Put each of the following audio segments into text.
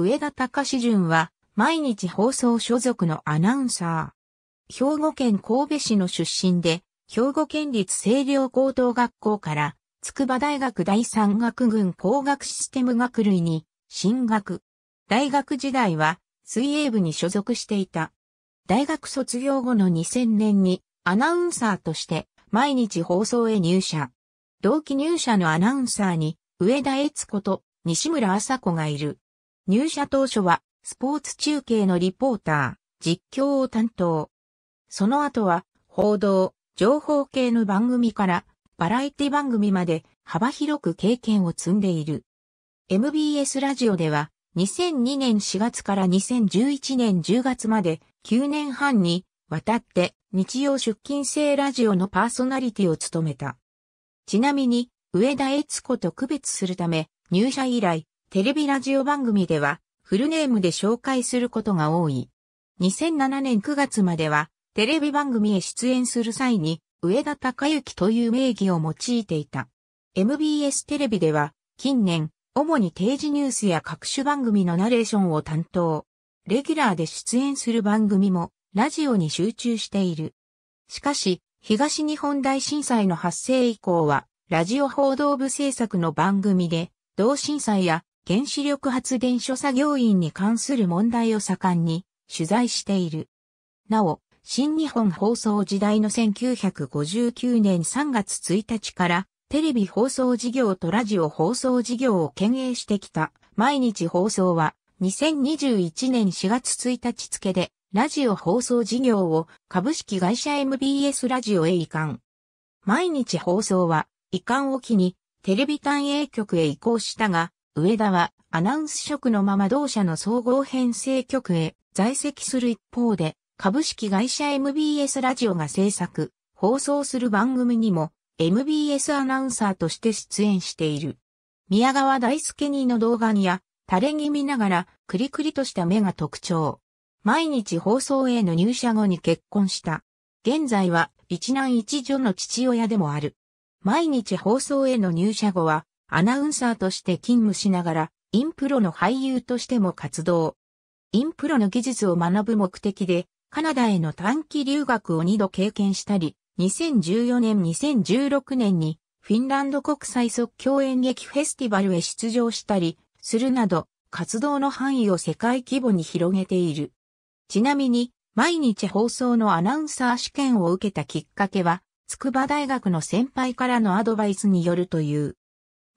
上田隆淳は、毎日放送所属のアナウンサー。兵庫県神戸市の出身で、兵庫県立清涼高等学校から、筑波大学第三学群工学システム学類に進学。大学時代は水泳部に所属していた。大学卒業後の2000年にアナウンサーとして毎日放送へ入社。同期入社のアナウンサーに上田悦子と西村麻子がいる。入社当初はスポーツ中継のリポーター、実況を担当。その後は報道、情報系の番組からバラエティ番組まで幅広く経験を積んでいる。MBS ラジオでは2002年4月から2011年10月まで9年半にわたって日曜出勤制ラジオのパーソナリティを務めた。ちなみに上田悦子と区別するため入社以来テレビラジオ番組では、フルネームで紹介することが多い。2007年9月までは、テレビ番組へ出演する際に、上田隆之という名義を用いていた。MBS テレビでは、近年、主に定時ニュースや各種番組のナレーションを担当。レギュラーで出演する番組も、ラジオに集中している。しかし、東日本大震災の発生以降は、ラジオ報道部制作の番組で、同震災や原子力発電所作業員に関する問題を盛んに取材している。なお、新日本放送時代の1959年3月1日からテレビ放送事業とラジオ放送事業を経営してきた毎日放送は2021年4月1日付でラジオ放送事業を株式会社 MBS ラジオへ移管。毎日放送は移管を機にテレビ単営局へ移行したが上田はアナウンス職のまま同社の総合編成局へ在籍する一方で、株式会社 MBS ラジオが制作、放送する番組にも MBS アナウンサーとして出演している。宮川大輔にの動画にや、垂れ気味ながらクリクリとした目が特徴。毎日放送への入社後に結婚した。現在は一男一女の父親でもある。毎日放送への入社後はアナウンサーとして勤務しながら、インプロの俳優としても活動。インプロの技術を学ぶ目的で、カナダへの短期留学を2度経験したり、2014年2016年にフィンランド国際即興演劇フェスティバルへ出場したりするなど、活動の範囲を世界規模に広げている。ちなみに、毎日放送のアナウンサー試験を受けたきっかけは、筑波大学の先輩からのアドバイスによるという。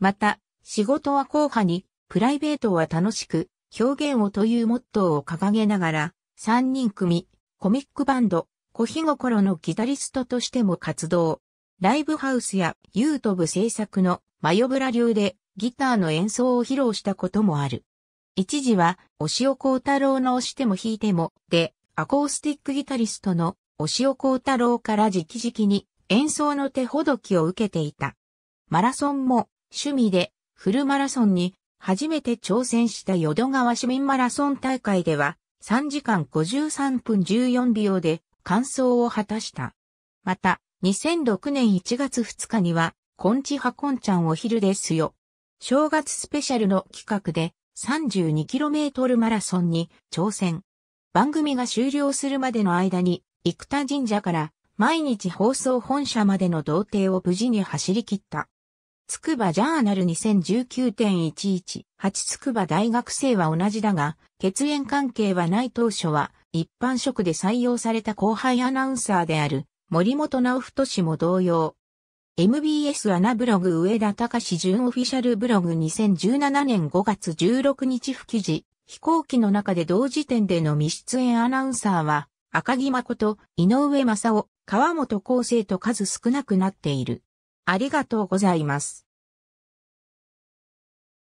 また、仕事は硬派に、プライベートは楽しく、表現をというモットーを掲げながら、3人組、コミックバンド、コヒ心のギタリストとしても活動。ライブハウスや YouTube 制作のマヨブラ流でギターの演奏を披露したこともある。一時は、押尾幸太郎の押しても弾いても、で、アコースティックギタリストの押尾幸太郎から直々に演奏の手ほどきを受けていた。マラソンも趣味でフルマラソンに初めて挑戦した淀川市民マラソン大会では3時間53分14秒で完走を果たした。また、2006年1月2日には、コンチハコンちゃんお昼ですよ。正月スペシャルの企画で 32km マラソンに挑戦。番組が終了するまでの間に、生田神社から毎日放送本社までの道程を無事に走り切った。つくばジャーナル2019.118つくば大学生は同じだが、血縁関係はない当初は、一般職で採用された後輩アナウンサーである、森本直人氏も同様。MBS アナブログ上田隆純オフィシャルブログ2017年5月16日付記事、飛行機の中で同時点での未出演アナウンサーは、赤木誠、井上正夫、川本厚生と数少なくなっている。ありがとうございます。